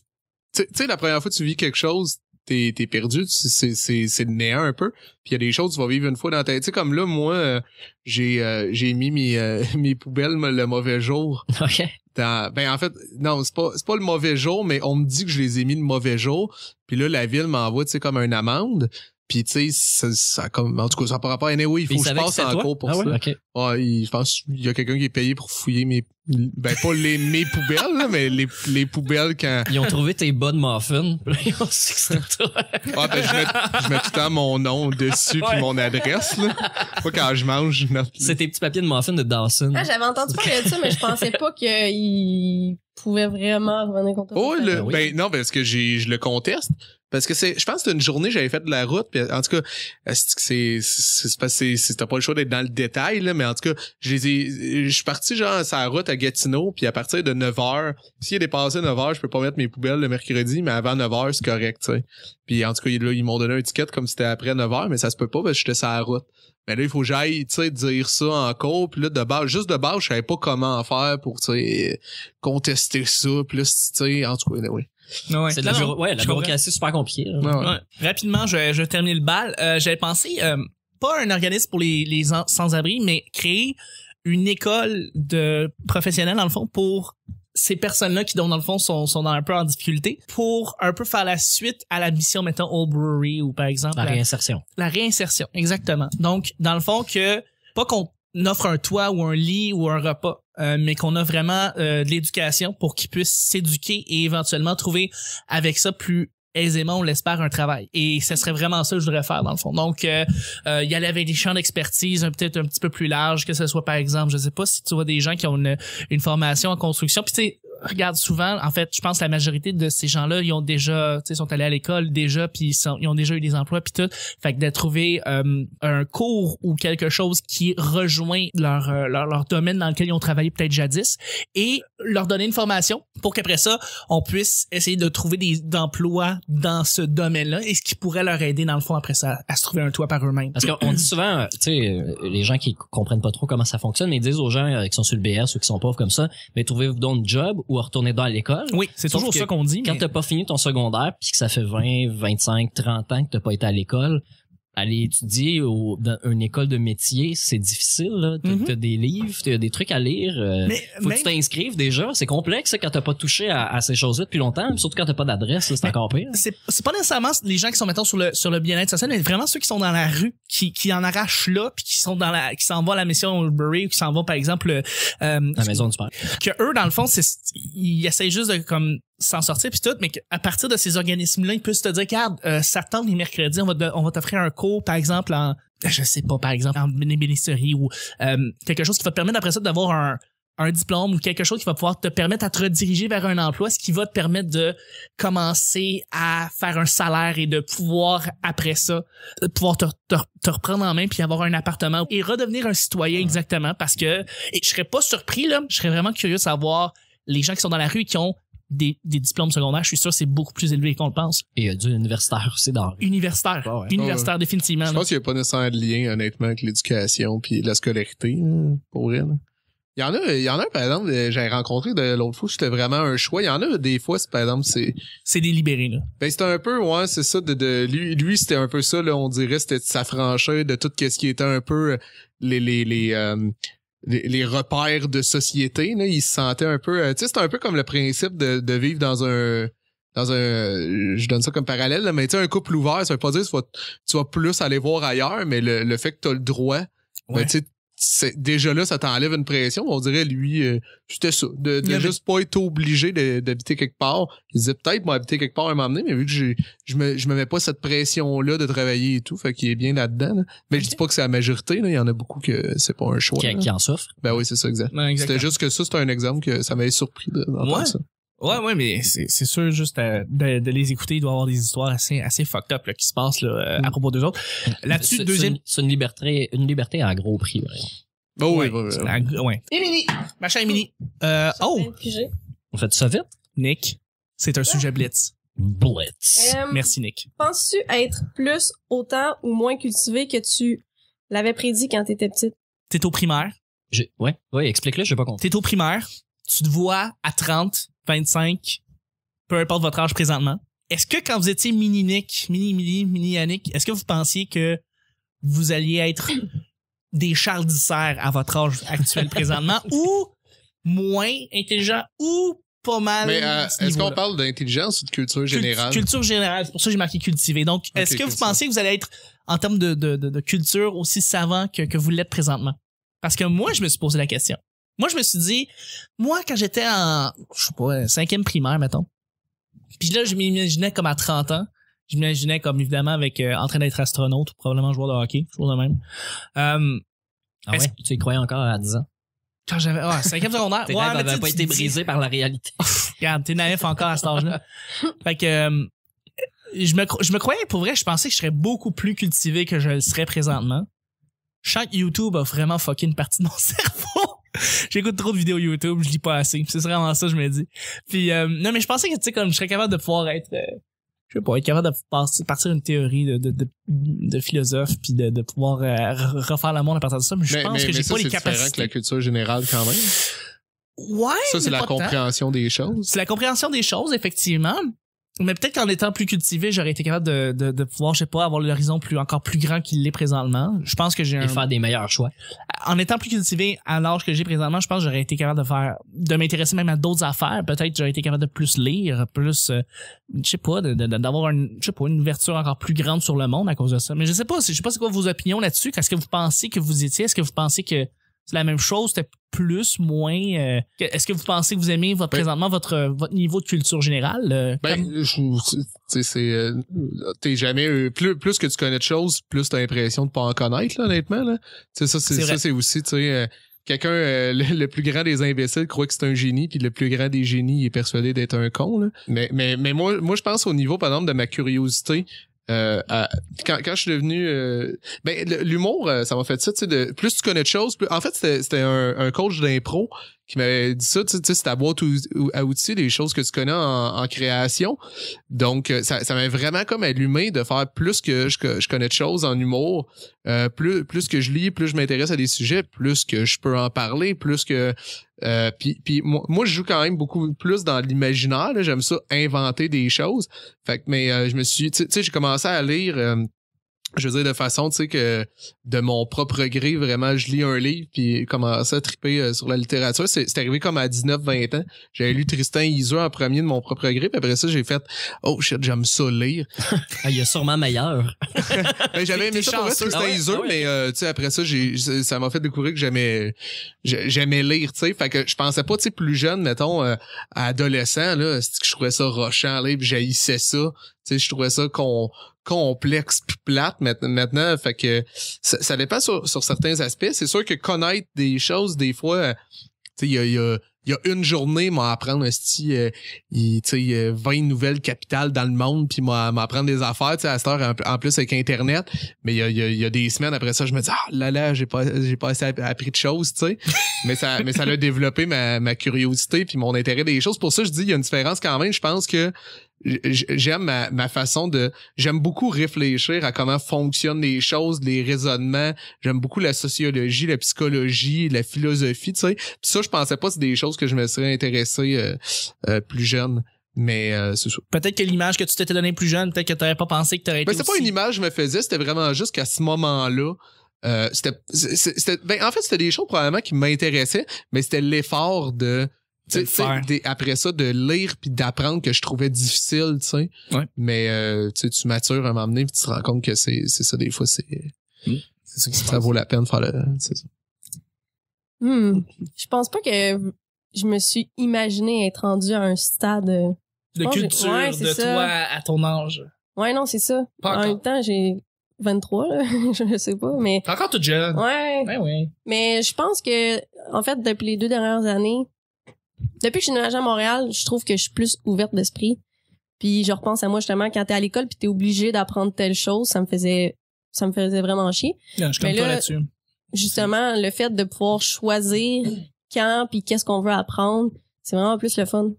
tu sais, la première fois que tu vis quelque chose, t'es es perdu, c'est c'est le néant un peu. Puis il y a des choses tu vas vivre une fois dans ta tête. Tu sais, comme là, moi, euh, j'ai euh, j'ai mis mes, mes poubelles le mauvais jour. OK. ben en fait, non, c'est pas c'est pas le mauvais jour, mais on me dit que je les ai mis le mauvais jour. Puis là, la ville m'envoie, tu sais, comme une amende. Puis tu sais, ça, comme en tout cas, ça par rapport à anyway, il faut que je passe en cours pour ah ça. Ouais, je pense il y a quelqu'un qui est payé pour fouiller mes ben pas les mes poubelles là, mais les, les poubelles quand ils ont trouvé tes bonnes muffins. ils ont su que c'était toi. ah, ben, je, mets, je mets tout le temps mon nom dessus puis mon adresse là. Pas quand je mange, je mets... C'est tes petits papiers de muffins de Dawson. Ah, j'avais entendu parler de ça mais je pensais pas qu'ils pouvait vraiment revenir contre oh, ben, ben, non parce que j'ai je le conteste parce que c'est, je pense, que une journée, j'avais fait de la route. Puis en tout cas, c'est, c'est parce que c'était pas le choix d'être dans le détail, là, mais en tout cas, je je suis parti genre sur la route à Gatineau, puis à partir de 9 h s'il est passé 9 h je peux pas mettre mes poubelles le mercredi, mais avant 9 h c'est correct, tu sais. Puis en tout cas, là, ils m'ont donné un ticket comme c'était après 9 h mais ça se peut pas parce que j'étais sur route. Mais là, il faut que j'aille, tu sais, dire ça en cours. Puis là, de base, juste de base, je savais pas comment faire pour, tu sais, contester ça. Puis tu sais, en tout cas, oui. Ouais, c'est de la, bureau, ouais, la bureaucratie super compliquée. Ouais, Rapidement, je, je termine le bal. Euh, J'avais pensé, euh, pas un organisme pour les, les sans-abri, mais créer une école de professionnels, dans le fond, pour ces personnes-là qui, dans le fond, sont, sont un peu en difficulté pour un peu faire la suite à la mission, mettons, Old Brewery ou par exemple. La, la réinsertion. La, réinsertion, exactement. Donc, dans le fond, que pas qu'on n'offre un toit ou un lit ou un repas, euh, mais qu'on a vraiment euh, de l'éducation pour qu'ils puissent s'éduquer et éventuellement trouver avec ça plus aisément, on l'espère, un travail. Et ce serait vraiment ça que je voudrais faire, dans le fond. Donc, il euh, y aller avec des champs d'expertise, peut-être un petit peu plus large, que ce soit, par exemple, je sais pas, si tu vois des gens qui ont une, formation en construction. Puis, tu sais, regarde souvent, en fait, je pense que la majorité de ces gens-là, ils ont déjà, tu sais, sont allés à l'école déjà, puis ils, ont déjà eu des emplois, puis tout. Fait que de trouver euh, un cours ou quelque chose qui rejoint leur, euh, leur, leur domaine dans lequel ils ont travaillé peut-être jadis, et leur donner une formation pour qu'après ça, on puisse essayer de trouver des emplois dans ce domaine-là, et ce qui pourrait leur aider, dans le fond, après ça, à se trouver un toit par eux-mêmes. Parce qu'on dit souvent, euh, tu sais, les gens qui comprennent pas trop comment ça fonctionne, ils disent aux gens qui sont sur le BR, ceux qui sont pauvres comme ça, mais trouvez-vous donc un job ou retourner dans l'école. Oui, c'est toujours ça qu'on dit. Quand tu t'as pas fini ton secondaire puis que ça fait 20, 25, 30 ans que t'as pas été à l'école, aller étudier au, dans une école de métier, c'est difficile. Mhm. T'as des livres, t'as des trucs à lire. Euh, faut que tu t'inscrives déjà. C'est complexe quand t'as pas touché à, ces choses-là depuis longtemps, surtout quand t'as pas d'adresse, c'est encore pire. C'est pas nécessairement les gens qui sont maintenant sur le sur le bien-être social, mais vraiment ceux qui sont dans la rue, qui, qui en arrachent là, puis qui sont dans la, qui s'en vont à la mission Oldbury ou qui s'en vont par exemple euh, euh la maison du père. Que eux dans le fond, c'est ils essayent juste de comme s'en sortir puis tout, mais à partir de ces organismes-là, ils puissent te dire, regarde, ça euh, les mercredis, on va on va t'offrir un cours, par exemple, en, je sais pas, par exemple, en bénébénisterie ou euh, quelque chose qui va te permettre après ça d'avoir un, un diplôme ou quelque chose qui va pouvoir te permettre à te rediriger vers un emploi, ce qui va te permettre de commencer à faire un salaire et de pouvoir, après ça, euh, pouvoir te, reprendre en main puis avoir un appartement et redevenir un citoyen exactement parce que, et je serais pas surpris, là, je serais vraiment curieux de savoir les gens qui sont dans la rue qui ont des, diplômes secondaires, je suis sûr c'est beaucoup plus élevé qu'on le pense. Et il y a du universitaire aussi dans Universitaire. Ah universitaire, ah définitivement. Je pense qu'il n'y a pas nécessairement de lien, honnêtement, avec l'éducation puis la scolarité, pour rien. Il y en a, il y en a, par exemple, euh, j'ai rencontré de l'autre fois, c'était vraiment un choix. Il y en a des fois, par exemple, c'est. C'est délibéré, là. Ben, c'était un peu, ouais, c'est ça, de, de lui, lui c'était un peu ça, là, on dirait, c'était de s'affranchir de tout ce qui était un peu euh, les, les, les, euh, les, repères de société. Là, ils se sentaient un peu. Euh, tu sais, c'est un peu comme le principe de, de vivre dans un dans un je donne ça comme parallèle là, mais tu sais un couple ouvert ça veut pas dire que tu vas, plus aller voir ailleurs mais le, fait que tu as le droit ben, tu déjà là, ça t'enlève une pression. On dirait, lui, euh, c'était ça. De, juste pas être obligé d'habiter quelque part. Il disait peut-être, moi, habiter quelque part à donné, mais vu que je me, je me mets pas cette pression-là de travailler et tout, fait qu'il est bien là-dedans. Mais je dis pas que c'est la majorité, il y en a beaucoup que c'est pas un choix. Qui, en souffre. Ben oui, c'est ça, exact. C'était juste que ça, c'est un exemple que ça m'avait surpris d'entendre ça. Ouais, ouais, mais c'est sûr, juste euh, de, les écouter, il doit y avoir des histoires assez, assez fucked up qui se passent euh, à mm. propos d'eux autres. Mm. Là-dessus, deuxième. C'est une liberté, une liberté à gros prix, vraiment. Oh oui, oui, oui. Émilie! Ma chère Émilie! Euh, oh! On fait ça vite? Nick, c'est un sujet blitz. Blitz. Merci, Nick. Penses-tu être plus autant ou moins cultivé que tu l'avais prédit quand t'étais petite? T'es au primaire. Je... Ouais, ouais, explique-le, je vais pas compris. T'es au primaire, tu te vois à 30, 25, peu importe votre âge présentement, est-ce que quand vous étiez mini-Nick, mini-mini, mini-Yannick, est-ce que vous pensiez que vous alliez être des Charles Dissert à votre âge actuel présentement ou moins intelligent ou pas mal. Mais euh, est-ce qu'on parle d'intelligence ou de culture générale? culture générale, c'est pour ça que j'ai marqué cultivé. Donc, est-ce que vous pensez que vous allez être, en termes de, culture, aussi savant que, que vous l'êtes présentement? Parce que moi, je me suis posé la question. Moi, je me suis dit, moi, quand j'étais en, je sais pas, cinquième primaire, mettons, puis là, je m'imaginais comme à 30 ans, je m'imaginais comme, évidemment, avec euh, en train d'être astronaute, ou probablement joueur de hockey, chose de même. Euh, ah ouais? Tu y croyais encore à 10 ans? Quand j'avais, ah, cinquième secondaire. Tes ouais, pas été brisé par la réalité. Regarde, t'es naïf encore à cet âge-là. fait que, euh, je me, je me croyais, pour vrai, je pensais que je serais beaucoup plus cultivé que je le serais présentement. Chaque YouTube a vraiment fucké une partie de mon cerveau. J'écoute trop de vidéos YouTube, je lis pas assez. C'est vraiment ça, je me dis. Puis, euh, non, mais je pensais que, tu sais, comme je serais capable de pouvoir être, euh, je pas, capable de partir, une théorie de, de, de, philosophe, puis de, de pouvoir euh, refaire la monde à partir de ça, mais je pense que j'ai pas les capacités. C'est la culture générale quand même. Ouais. Ça, c'est la compréhension des choses. C'est la compréhension des choses, effectivement mais peut-être qu'en étant plus cultivé, j'aurais été capable de, de, de, pouvoir, je sais pas, avoir l'horizon plus encore plus grand qu'il l'est présentement. Je pense que j'ai et faire des meilleurs choix. En étant plus cultivé à l'âge que j'ai présentement, je pense que j'aurais été capable de faire, de m'intéresser même à d'autres affaires. Peut-être j'aurais été capable de plus lire, plus, euh, je sais pas, d'avoir une, je sais pas, une ouverture encore plus grande sur le monde à cause de ça. Mais je sais pas, je sais pas c'est quoi vos opinions là-dessus. Est-ce que vous pensez que vous étiez, est-ce que vous pensez que c'est la même chose, c'était plus, moins. Euh, est-ce que vous pensez que vous aimez votre, ben- présentement votre, votre niveau de culture générale? Euh, ben, sais, c'est. Euh, t'es jamais. Euh, plus, plus que tu connais de choses, plus t'as l'impression de pas en connaître, honnêtement. Là. ça, c'est aussi, tu sais. Quelqu'un, le, plus grand des imbéciles croit que c'est un génie, puis le plus grand des génies est persuadé d'être un con. Mais, mais, mais moi, moi, je pense au niveau, par exemple, de ma curiosité. Euh, quand, quand je suis devenu euh, ben l'humour euh, ça m'a fait ça tu sais plus tu connais de choses plus en fait c'était un, un coach d'impro qui m'avait dit ça, tu sais, c'est ta boîte à outils, des choses que tu connais en, création. Donc, euh, ça, m'a vraiment comme allumé de faire plus que je, connais de choses en humour, euh, plus, plus que je lis, plus je m'intéresse à des sujets, plus que je peux en parler, plus que... Euh, puis, moi, je joue quand même beaucoup plus dans l'imaginaire. J'aime ça inventer des choses. Fait que, mais je me suis, tu sais, j'ai commencé à lire je veux dire de façon tu sais que de mon propre gré vraiment je lis un livre puis commence à triper euh, sur la littérature c'est, arrivé comme à 19 20 ans j'avais lu Tristan Isu en premier de mon propre gré puis après ça j'ai fait oh shit j'aime ça lire ah, il y a sûrement meilleur ben, j'avais aimé ça Tristan ah, ah mais euh, tu sais après ça ça m'a fait découvrir que j'aimais j'aimais lire tu sais fait que je pensais pas tu sais plus jeune mettons euh, adolescent là que je trouvais ça rochant là puis j'haïssais ça tu sais je trouvais ça qu'on complexe puis plate maintenant. Fait que ça, ça dépend sur, certains aspects. C'est sûr que connaître des choses, des fois, euh, il y a, y a, une journée, m'a apprendre style euh, 20 nouvelles capitales dans le monde, puis m'apprendre des affaires à cette heure, en, plus avec Internet. Mais il y a, y a, des semaines après ça, je me dis, ah là là, j'ai pas, j'ai pas assez appris de choses, tu sais. mais ça mais ça a développé ma, ma curiosité puis mon intérêt des choses. Pour ça, je dis, il y a une différence quand même. Je pense que j'aime ma, ma, façon de j'aime beaucoup réfléchir à comment fonctionnent les choses les raisonnements j'aime beaucoup la sociologie la psychologie la philosophie tu sais ça je pensais pas c'est des choses que je me serais intéressé euh, euh, plus jeune mais euh, Peut-être que l'image que tu t'étais donnée plus jeune, peut-être que tu pas pensé que tu ben, été. Mais c'est pas une image que je me faisais, c'était vraiment juste qu'à ce moment-là, c'était, ben, en fait, c'était des choses probablement qui m'intéressaient, mais c'était l'effort de après ça, de lire puis d'apprendre que je trouvais difficile, tu sais. Mais euh, tu matures à un moment donné puis tu te rends compte que c'est ça, des fois, c'est. Mmh. Ça, ça vaut la peine de faire le. C'est ça. Hmm. Je pense pas que je me suis imaginé être rendu à un stade. Euh, de culture de toi à ton âge. Ouais, non, c'est ça. Pas en même temps, j'ai 23, là. je sais pas, mais. T'es encore toute jeune. Ouais. Ben mais je pense que, en fait, depuis les deux dernières années, depuis que je suis nagée à Montréal, je trouve que je suis plus ouverte d'esprit. Puis je repense à moi justement quand t'es à l'école puis t'es obligé d'apprendre telle chose, ça me faisait ça me faisait vraiment chier. je Mais là, justement, le fait de pouvoir choisir quand puis qu'est-ce qu'on veut apprendre, c'est vraiment plus le fun.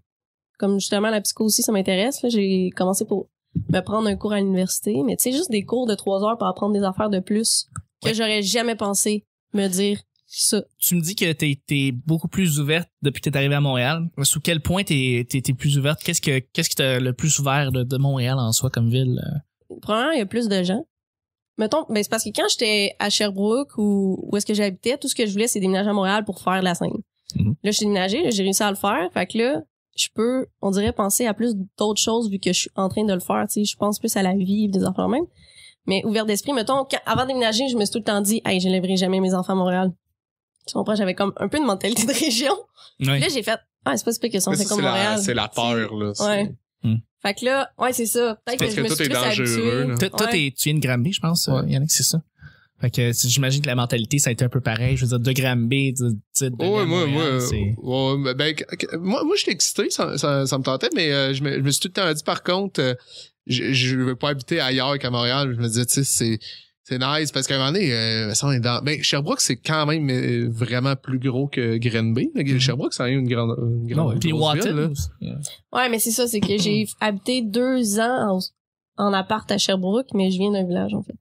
Comme justement la psycho aussi, ça m'intéresse. j'ai commencé pour me prendre un cours à l'université, mais tu sais juste des cours de trois heures pour apprendre des affaires de plus que j'aurais jamais pensé me dire tu me dis que t'es beaucoup plus ouverte depuis que t'es arrivée à Montréal. Sous quel point t'es es, plus ouverte? Qu'est-ce que qu'est-ce qui t'a le plus ouvert de, Montréal en soi comme ville? Euh? Premièrement, il y a plus de gens. Mettons, ben c'est parce que quand j'étais à Sherbrooke ou où, est-ce que j'habitais, tout ce que je voulais, c'est déménager à Montréal pour faire la scène. Mm-hmm. Là, je suis déménagée, j'ai réussi à le faire. Fait que là, je peux, on dirait, penser à plus d'autres choses vu que je suis en train de le faire. Tu je pense plus à la vie, des enfants même. Mais ouvert d'esprit, mettons, avant de déménager, je me suis tout le temps dit, hey, je jamais mes enfants à Montréal. Tu comprends? J'avais comme un peu de mentalité de région. Là, j'ai fait, ah, c'est pas si que ça, c'est comme Montréal. C'est la peur, là. Ouais. Hmm. Fait que là, ouais, c'est ça. Peut-être que, je me suis plus dangereux. Toi, ouais. es, tu viens de Granby, je pense, ouais. Yannick, c'est ça? Fait que j'imagine que la mentalité, ça a été un peu pareil. Je veux dire, de Granby, tu sais, de ouais, moi, moi, ben, moi, moi, j'étais excité, ça, ça, me tentait, mais euh, je, me, je, me, suis tout le temps dit, par contre, euh, je, je veux pas habiter ailleurs qu'à Montréal. Je me disais, tu sais, c'est c'est nice parce qu'à un moment donné, euh, ça on est dans. Ben, Sherbrooke, c'est quand même euh, vraiment plus gros que Green Bay. Mm-hmm. Sherbrooke, ça a eu Une grande non, hein. Ouais, mais c'est ça, c'est que j'ai habité deux ans en, appart à Sherbrooke, mais je viens d'un village, en fait.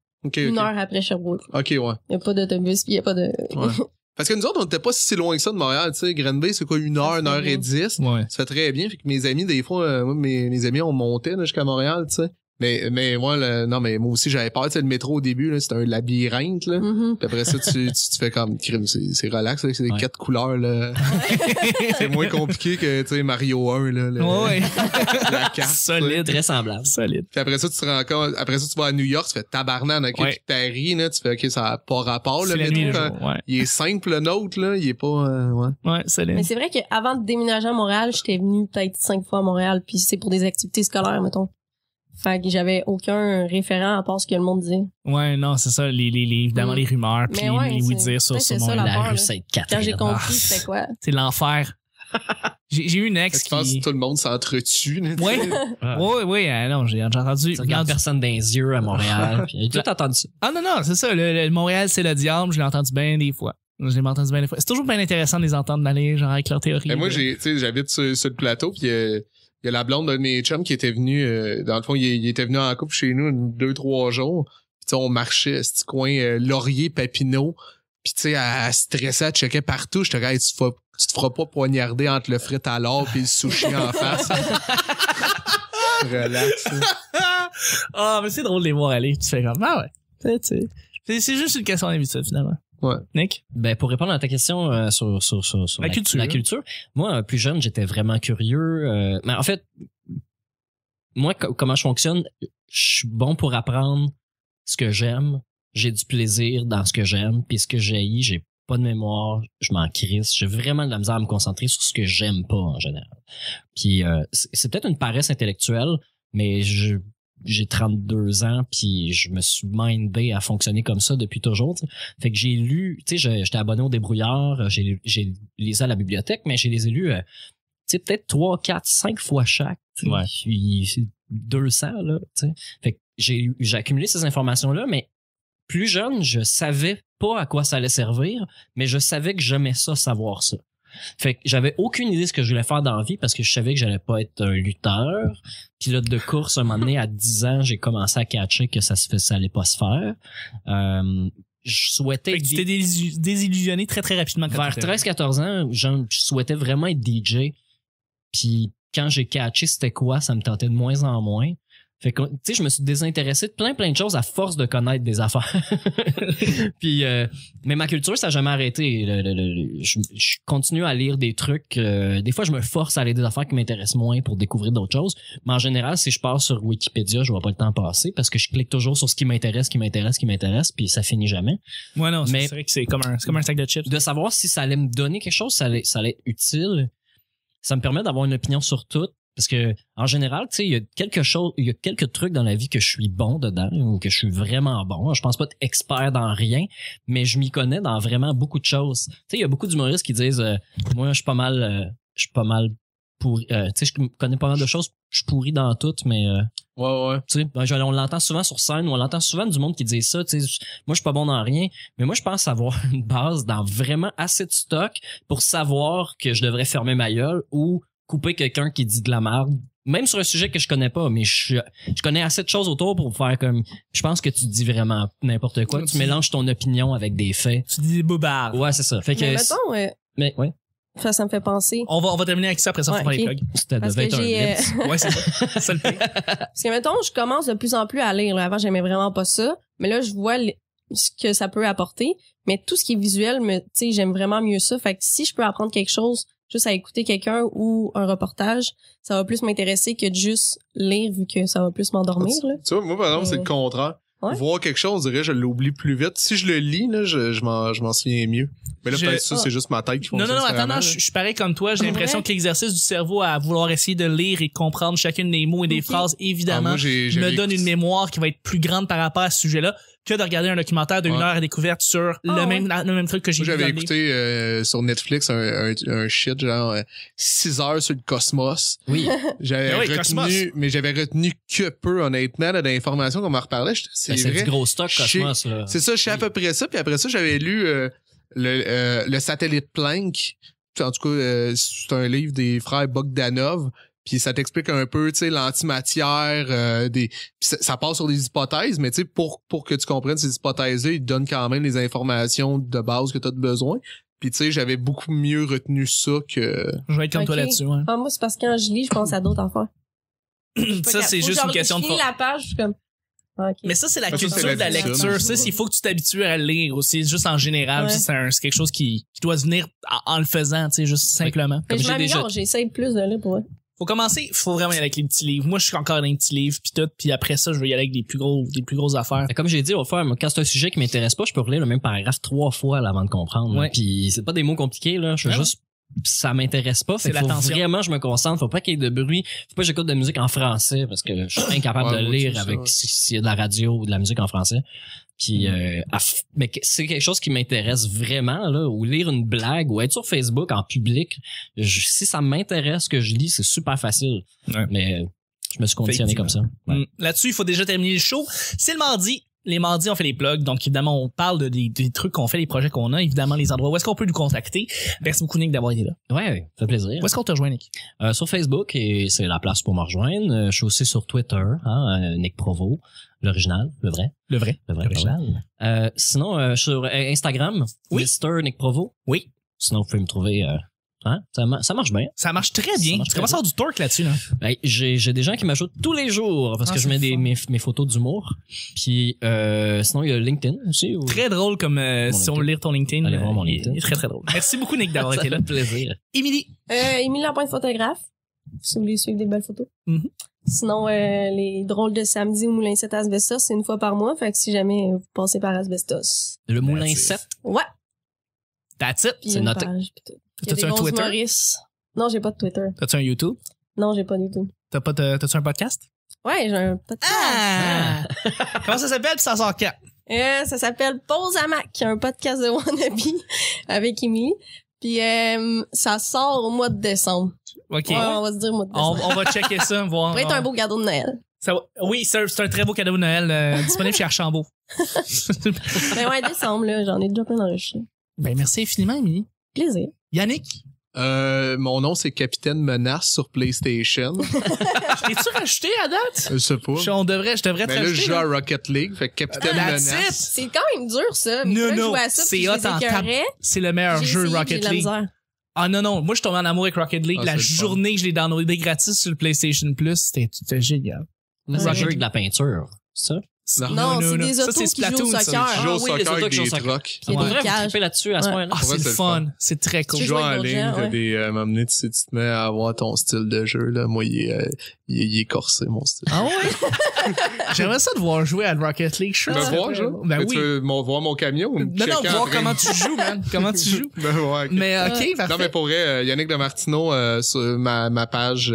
Une heure après Sherbrooke. OK, ouais. Il n'y a pas d'autobus, il n'y a pas de. Parce que nous autres, on n'était pas si loin que ça de Montréal, tu sais. Green Bay, c'est quoi, une heure, une heure et dix. Ça fait très bien. Fait que mes amis, des fois, euh, mes, mes amis, on montait jusqu'à Montréal, tu sais. Mais, mais moi, le, non, mais moi aussi, j'avais peur, tu le métro au début, là, c'était un labyrinthe, là. Mm-hmm. Puis après ça, tu, tu, fais comme, crime, c'est relax, c'est des quatre couleurs, là. c'est moins compliqué que, tu sais, Mario 1, là. ouais. la carte. Solide, vraisemblable. Solide. Puis après ça, tu te rends compte, après ça, tu vas à New York, tu fais tabarnane, ok, ouais. tu là, tu fais, ok, ça n'a pas rapport, le métro. Hein. Il est simple, le nôtre, là, il est pas, euh, ouais. Ouais, solide. Mais c'est vrai qu'avant de déménager à Montréal, j'étais venu peut-être cinq fois à Montréal, puis c'est pour des activités scolaires, mettons. Fait que j'avais aucun référent à part ce que le monde disait. Ouais, non, c'est ça, les, les, évidemment mm. les rumeurs, puis les oui-dire sur, sur mon, ça, la, Quand j'ai compris, ah, c'était quoi? C'est l'enfer. J'ai eu une ex qui... que tout le monde s'entretue. Oui, oui, oui. non, j'ai entendu... Regarde personne dans les yeux à Montréal. j'ai tout entendu Ah non, non, c'est ça. Le, Montréal, c'est le diable. Je l'ai entendu bien des fois. Je l'ai entendu bien des fois. C'est toujours bien intéressant de les entendre d'aller genre avec leur théorie. Mais moi, j'habite sur, le plateau, puis... Euh, il y a la blonde de mes chums qui était venue euh, dans le fond, il, était venu en couple chez nous deux, trois jours. Puis on marchait à ce coin euh, Laurier, Papineau. Puis tu sais, elle, stressait, elle checkait partout. Je te regarde, tu, te feras pas poignarder entre le frit à l'or et le sushi en face. Relax. Hein. Ah, mais c'est drôle de les voir aller. Tu fais comme, ah ouais. C'est juste une question d'habitude, finalement. Ouais. Nick? Ben, pour répondre à ta question euh, sur, sur, sur, la, culture. moi, euh, plus jeune, j'étais vraiment curieux. Euh, mais en fait, moi, comment je fonctionne, je suis bon pour apprendre ce que j'aime. J'ai du plaisir dans ce que j'aime. Puis ce que j'ai, j'ai pas de mémoire, je m'en crisse. J'ai vraiment de la misère à me concentrer sur ce que j'aime pas en général. Puis c'est peut-être une paresse intellectuelle, mais je, j'ai 32 ans puis je me suis mindé à fonctionner comme ça depuis toujours. Fait que j'ai lu, tu sais, j'étais abonné au débrouillard, euh, j'ai les à la bibliothèque, mais j'ai les élus, euh, tu sais, peut-être 3, 4, 5 fois chaque. Ouais. Puis 200, là, tu sais. Fait que j'ai accumulé ces informations-là, mais plus jeune, je savais pas à quoi ça allait servir, mais je savais que j'aimais ça, savoir ça. Fait que j'avais aucune idée de ce que je voulais faire dans la vie parce que je savais que j'allais pas être un lutteur. Pilote de course, un moment donné, à 10 ans, j'ai commencé à catcher que ça se fait, ça allait pas se faire. Euh, je souhaitais. tu t'es désillusionné très très rapidement. vers 13-14 ans, je, souhaitais vraiment être DJ. Puis quand j'ai catché c'était quoi, ça me tentait de moins en moins je me suis désintéressé de plein, plein de choses à force de connaître des affaires. puis, euh, mais ma culture, ça n'a jamais arrêté. je, continue à lire des trucs. Euh, des fois, je me force à lire des affaires qui m'intéressent moins pour découvrir d'autres choses. Mais en général, si je pars sur Wikipédia, je vois pas le temps passer parce que je clique toujours sur ce qui m'intéresse, qui m'intéresse, qui m'intéresse, puis ça finit jamais. Ouais, c'est vrai que c'est comme, un, comme un sac de chips. De savoir si ça allait me donner quelque chose, ça allait être utile. Ça me permet d'avoir une opinion sur tout parce que en général, tu sais, il y a quelque chose, il y a quelques trucs dans la vie que je suis bon dedans ou que je suis vraiment bon. Je pense pas être expert dans rien, mais je m'y connais dans vraiment beaucoup de choses. Tu sais, il y a beaucoup d'humoristes qui disent, euh, moi, je suis pas mal, euh, je suis pas mal pour, euh, tu sais, je connais pas mal de choses, je suis pourri dans toutes, mais euh, ouais, ouais. Tu sais, ben, on l'entend souvent sur scène, on l'entend souvent du monde qui dit ça. Tu sais, moi, je suis pas bon dans rien, mais moi, je pense avoir une base dans vraiment assez de stock pour savoir que je devrais fermer ma gueule ou couper quelqu'un qui dit de la merde, même sur un sujet que je connais pas, mais je, je connais assez de choses autour pour faire comme, je pense que tu dis vraiment n'importe quoi. Tu, mélanges ton opinion avec des faits. Tu dis bobards. Ouais, c'est ça. mais mettons, mais, ouais. Ça, me fait penser. On va, on va terminer avec ça, après ça, on euh, c'est ça. le Parce que, mettons, je commence de plus en plus à lire. Avant, j'aimais vraiment pas ça. Mais là, je vois ce que ça peut apporter. Mais tout ce qui est visuel, tu sais, j'aime vraiment mieux ça. Fait que si je peux apprendre quelque chose juste à écouter quelqu'un ou un reportage, ça va plus m'intéresser que de juste lire vu que ça va plus m'endormir. là. tu, vois, moi, par exemple, c'est le euh, contraire. Voir quelque chose, on dirait, je l'oublie plus vite. Si je le lis, là, je, je m'en souviens mieux. Mais là, ça, ah. c'est juste ma tête qui Non, non, non, attends, je suis pareil comme toi. J'ai l'impression que l'exercice du cerveau à vouloir essayer de lire et comprendre chacune des mots et des phrases, ah, évidemment, me donne une mémoire qui va être plus grande par rapport à ce sujet-là que de regarder un documentaire de heure à découverte sur ah, le, même, le même truc que j'ai vu. J'avais écouté euh, sur Netflix un, shit genre 6 euh, heures sur le cosmos. Oui. J'avais ben oui, retenu, mais j'avais retenu que peu honnêtement d'informations qu'on m'a reparlait. Ben, c'est du gros stock cosmos. C'est ça, je sais à peu près ça. Puis après ça, j'avais lu... Euh, le, euh, le satellite Planck. En tout cas, euh, c'est un livre des frères Bogdanov. Puis ça t'explique un peu, tu sais, l'antimatière, euh, des, ça, passe sur des hypothèses, mais tu sais, pour pour que tu comprennes ces hypothèses-là, ils te donnent quand même les informations de base que tu as besoin. Puis tu sais, j'avais beaucoup mieux retenu ça que. Je vais être comme toi là-dessus. Ah, moi, c'est parce que quand je lis, je pense à d'autres enfants. ça, c'est juste une question de. Je la page, je suis comme mais ça, c'est la culture de la lecture. il faut que tu t'habitues à lire aussi, juste en général. C'est quelque chose qui, doit venir en, le faisant, tu sais, juste simplement. Comme j'essaie plus de lire pour Faut commencer, faut vraiment y aller avec les petits livres. Moi, je suis encore dans les petits livres puis tout, puis après ça, je vais y aller avec des plus gros, des plus grosses affaires. Comme j'ai dit au mesure quand c'est un sujet qui m'intéresse pas, je peux relire le même paragraphe trois fois avant de comprendre. Puis c'est pas des mots compliqués là, je veux ben juste ça m'intéresse pas. C'est Vraiment, je me concentre. Faut pas qu'il y ait de bruit. Faut pas que j'écoute de la musique en français parce que je suis incapable de lire avec s'il y a de la radio ou de la musique en français. Puis, mm. euh, mais c'est quelque chose qui m'intéresse vraiment là, ou lire une blague ou être sur Facebook en public. si ça m'intéresse ce que je lis, c'est super facile. Mais euh, je me suis conditionné comme ça. Mm. Là-dessus, il faut déjà terminer le show. C'est le mardi les mardis, on fait les plugs. Donc, évidemment, on parle des, trucs qu'on fait, les projets qu'on a, évidemment, les endroits où est-ce qu'on peut nous contacter. Merci beaucoup, Nick, d'avoir été là. Ouais, ça fait plaisir. Où est-ce qu'on te rejoint, Nick? Euh, sur Facebook, et c'est la place pour me rejoindre. Euh, je suis aussi sur Twitter, hein, euh, Nick Provo. L'original, le vrai. Le vrai. Le vrai, original. sinon, sur Instagram, oui. Nick Provo. Oui. Sinon, vous pouvez me trouver Hein? Ça, marche bien. Ça marche très bien. Tu commences à avoir du torque là-dessus. Là. Ben, j'ai des gens qui m'ajoutent tous les jours parce ah, que je mets des, mes, photos d'humour. Puis euh, sinon, il y a LinkedIn aussi. Très drôle comme euh, si on on lire ton LinkedIn. Allez voir euh, mon LinkedIn. Il est très, très drôle. Merci beaucoup, Nick, d'avoir été là. plaisir. Émilie. Euh, Émilie lampointe photographe. Si vous voulez suivre des belles photos. Mm-hmm. Sinon, euh, les drôles de samedi au Moulin 7 Asbestos, c'est une fois par mois. Fait que si jamais vous passez par Asbestos. Le Moulin 7? Ouais. That's it. C'est notre. T'as-tu un Twitter? Non, j'ai pas de Twitter. T'as-tu un YouTube? Non, j'ai pas de YouTube. T'as pas tu un podcast? Ouais, j'ai un podcast. Ah! ah! Comment ça s'appelle? Puis ça sort quand? Euh, ça s'appelle Pause à Mac, un podcast de Wannabe avec Emily. Puis euh, ça sort au mois de décembre. OK. on va se dire au mois de décembre. On, va checker ça, voir. Ça va être un euh, beau cadeau de Noël. Ça, oui, c'est un très beau cadeau de Noël disponible chez Archambault. Mais ben ouais, décembre, là, j'en ai déjà plein d'enregistrés. Ben, merci infiniment, Émilie. Plaisir. Yannick? Euh, mon nom, c'est Capitaine Menace sur PlayStation. tes tu racheté à date? Je sais pas. Je, on devrait, je devrais te Mais je joue à Rocket League, fait Capitaine Menace. C'est quand même dur, ça. Non, non, c'est C'est le meilleur jeu Rocket League. Ah non, non, moi je suis tombé en amour avec Rocket League. Ah, la journée que je l'ai downloadé gratis sur le PlayStation Plus, c'était génial. Rocket c'est de la peinture, ça? Non, c'est des autos ça, qui jouent au soccer. ah, oui, soccer avec des trucks. On devrait triper ah, là-dessus à ce moment là Ah, c'est le fun. C'est très cool. Tu joues en ligne, t'as des... Euh, m'amener, tu sais, tu te mets à avoir ton style de jeu. là. Moi, il est, euh, il est corsé, mon style. Ah ouais? J'aimerais ça de voir jouer à Rocket League. Je ben, voir, Ben oui. Tu veux voir mon camion? Non, non, voir comment tu joues, man. Comment tu joues. Ben ouais. Mais euh, OK, Non, mais pour vrai, Yannick de Martino, sur ma page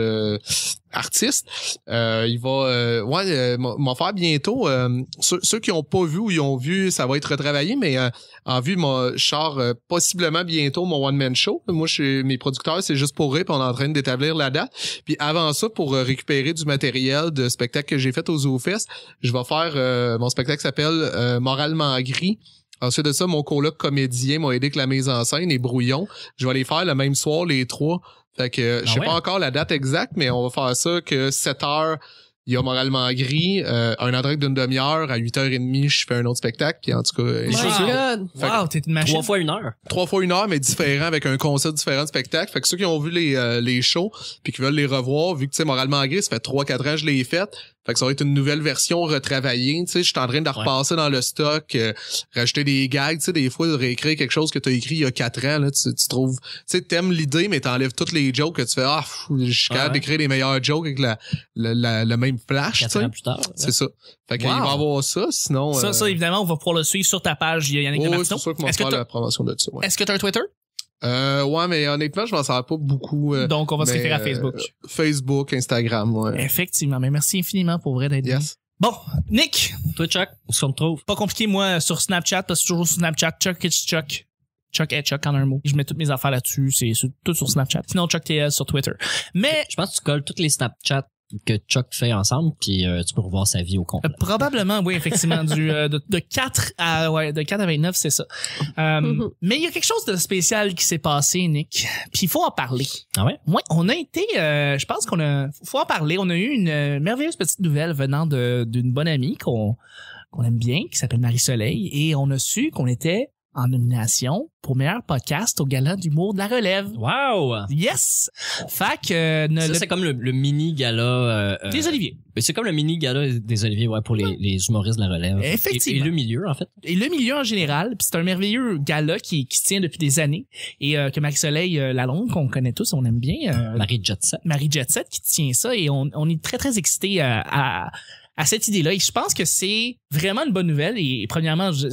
artiste. Euh, il va, euh, euh, m'en faire bientôt. Ceux, qui ont pas vu ou ils ont vu, ça va être retravaillé, mais en vue, mon char possiblement bientôt mon one man show. Moi, je mes producteurs, c'est juste pour rire, on est en train d'établir la date. Puis avant ça, pour récupérer du matériel de spectacle que j'ai fait aux ZooFest, je vais faire mon spectacle s'appelle Moralement gris. Ensuite de ça, mon coloc comédien m'a aidé avec la mise en scène et brouillon. Je vais aller faire le même soir les trois fait que ah je sais pas encore la date exacte, mais on va faire ça que 7 heures, il y a moralement gris, euh, un entraque d'une demi-heure, à 8h30, je fais un autre spectacle, puis en tout cas. Oh trois fois une heure. Trois fois une heure, mais différent, avec un concept différent de spectacle. Fait que ceux qui ont vu les, euh, les shows, puis qui veulent les revoir, vu que tu moralement gris, ça fait 3-4 ans que je l'ai fait, ça va être une nouvelle version retravaillée. je suis en train de repasser dans le stock, euh, rajouter des gags, des fois de réécrire quelque chose que tu as écrit il y a quatre ans, là, tu, trouves, tu sais, l'idée, mais t'enlèves toutes les jokes que tu fais, ah, je suis capable d'écrire les meilleurs jokes avec la, même flash, ans plus tard. C'est ça. Fait qu'il wow. va avoir ça, sinon. Ça, euh, évidemment, on va pouvoir le suivre sur ta page, Yannick oh, oui, Est-ce que tu as un Twitter? Euh, ouais, mais honnêtement, je m'en sers pas beaucoup. Euh, Donc, on va se référer à Facebook. Euh, Facebook, Instagram, ouais. Effectivement. Mais merci infiniment pour vrai d'être Bon, Nick, toi, Chuck, où est-ce qu'on te trouve? Pas compliqué, moi, euh, sur Snapchat, parce que toujours sur Snapchat, Chuck it's Chuck. Chuck et Chuck en un mot. Je mets toutes mes affaires là-dessus, c'est tout sur Snapchat. Sinon, Chuck TL sur Twitter. Mais. Je pense que tu colles toutes les Snapchats que Chuck fait ensemble, puis euh, tu peux revoir sa vie au complet. Euh, probablement, oui, effectivement. du, euh, de, de, 4 à, ouais, de 4 à 29, c'est ça. Euh, mm-hmm. Mais il y a quelque chose de spécial qui s'est passé, Nick. Puis il faut en parler. Ah ouais? Oui, on a été, je pense qu'on a... faut en parler. On a eu une merveilleuse petite nouvelle venant d'une bonne amie qu'on qu'on aime bien, qui s'appelle Marie-Soleil, et on a su qu'on était en nomination pour meilleur podcast au gala d'humour de la relève. Wow! Yes! Fac. que... Euh, c'est comme le, mini gala... Euh, des euh, Oliviers. C'est comme le mini gala des Oliviers, ouais, pour les, les humoristes de la relève. Effectivement. Et, le milieu, en fait. Et le milieu en général. Puis c'est un merveilleux gala qui, qui se tient depuis des années et que Marie-Soleil Lalonde, qu'on connaît tous, on aime bien. Marie Jetset. Marie Jetset qui tient ça et on, on est très, très excités à à cette idée-là. je pense que c'est vraiment une bonne nouvelle. Et, premièrement, je,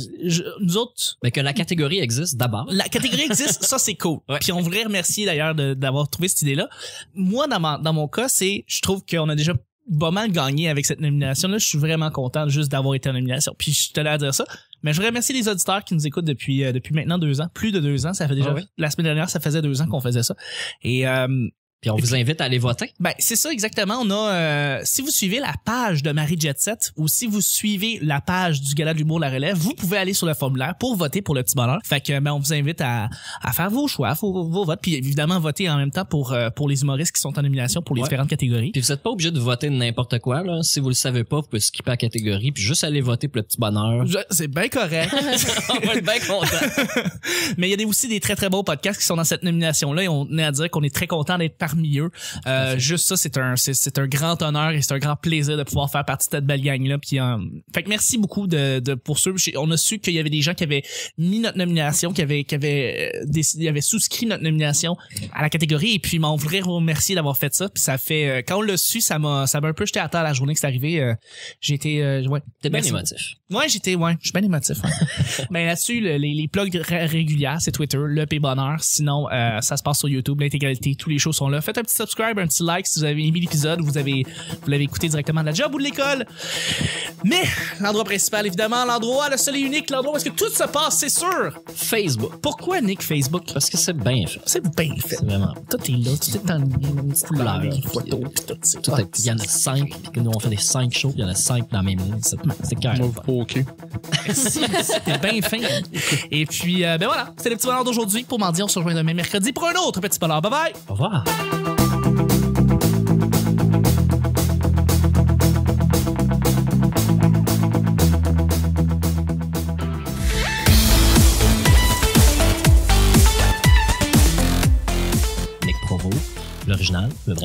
nous autres... Mais que la catégorie existe d'abord. La catégorie existe, ça c'est cool. Puis on voudrait remercier d'ailleurs d'avoir trouvé cette idée-là. Moi, dans, mon cas, c'est je trouve qu'on a déjà pas mal gagné avec cette nomination-là. Je suis vraiment content juste d'avoir été en nomination. Puis je te à dire ça. Mais je remercie les auditeurs qui nous écoutent depuis euh, depuis maintenant deux ans, plus de deux ans. Ça fait déjà ah la semaine dernière, ça faisait deux ans qu'on faisait ça. Et euh, puis on vous invite à aller voter. Ben, c'est ça exactement. On a euh, si vous suivez la page de Marie Jetset ou si vous suivez la page du Gala de l'humour La Relève, vous pouvez aller sur le formulaire pour voter pour le petit bonheur. Fait que ben, on vous invite à, à faire vos choix, vos, votes, puis évidemment voter en même temps pour euh, pour les humoristes qui sont en nomination pour les différentes catégories. Puis vous êtes pas obligé de voter n'importe quoi là. Si vous le savez pas, vous pouvez skipper la catégorie puis juste aller voter pour le petit bonheur. C'est bien correct. on va être bien content. Mais il y a aussi des très très beaux podcasts qui sont dans cette nomination là et on est à dire qu'on est très content d'être euh, juste ça, c'est un, c'est, un grand honneur et c'est un grand plaisir de pouvoir faire partie de cette belle gang-là. Puis, euh, fait que merci beaucoup de, de pour ceux. On a su qu'il y avait des gens qui avaient mis notre nomination, qui avaient, qui avaient, euh, décidé, avaient souscrit notre nomination à la catégorie. Et puis, m'en voudrais remercier d'avoir fait ça. Puis, ça fait, quand on l'a su, ça m'a, ça m'a un peu jeté à terre la journée que c'est arrivé. j'étais, ouais. T'es bien émotif. Ouais, j'étais, ouais, je suis bien émotif. Mais ben, là-dessus, les, les plugs régulières, c'est Twitter, le P Bonheur. Sinon, ça se passe sur YouTube, l'intégralité, tous les shows sont là Faites un petit subscribe, un petit like si vous avez aimé l'épisode, vous avez vous l'avez écouté directement de la job ou de l'école. Mais l'endroit principal, évidemment, l'endroit, le seul et unique, l'endroit où est-ce que tout se passe, c'est sûr. Facebook. Pourquoi Nick Facebook Parce que c'est bien fait. C'est bien fait. Vraiment. Tout est là, tout est en une couleur, Il y en a cinq, que nous on fait les cinq shows, il y en a cinq dans la même ligne. C'est hmm. carré. OK. C'était bien fait Et puis, euh, ben voilà, c'est le petit bonheur d'aujourd'hui. Pour m'en dire, on se rejoint demain mercredi pour un autre petit bonheur. Bye bye. Au revoir.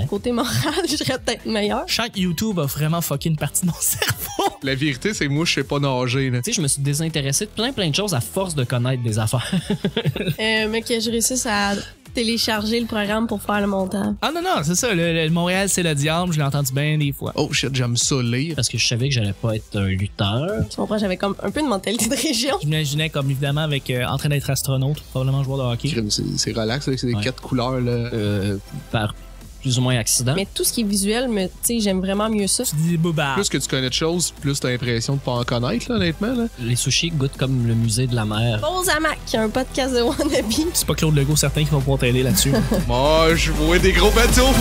Côté moral, je serais peut-être meilleur. Chaque YouTube a vraiment fucké une partie de mon cerveau. La vérité, c'est moi, je sais pas nager. Tu sais, je me suis désintéressé de plein, plein de choses à force de connaître des affaires. euh, mais que je à télécharger le programme pour faire le montant. Ah non, non, c'est ça. Le, Montréal, c'est le diable. Je l'ai entendu bien des fois. Oh shit, j'aime ça lire. Parce que je savais que j'allais pas être un lutteur. Tu comprends, j'avais comme un peu de mentalité de région. J'imaginais comme évidemment avec euh, en train d'être astronaute, probablement joueur de hockey. C'est relax, c'est des quatre couleurs là. Euh, par plus ou moins accident. Mais tout ce qui est visuel, tu sais, j'aime vraiment mieux ça. Tu dis bobards. Bah. Plus que tu connais de choses, plus t'as l'impression de pas en connaître, là, honnêtement. Là. Les sushis goûtent comme le musée de la mer. Pose à Mac, un podcast de Wannabe. C'est pas Claude Legault certain qui vont pouvoir t'aider là-dessus. Moi, je vois des gros bateaux.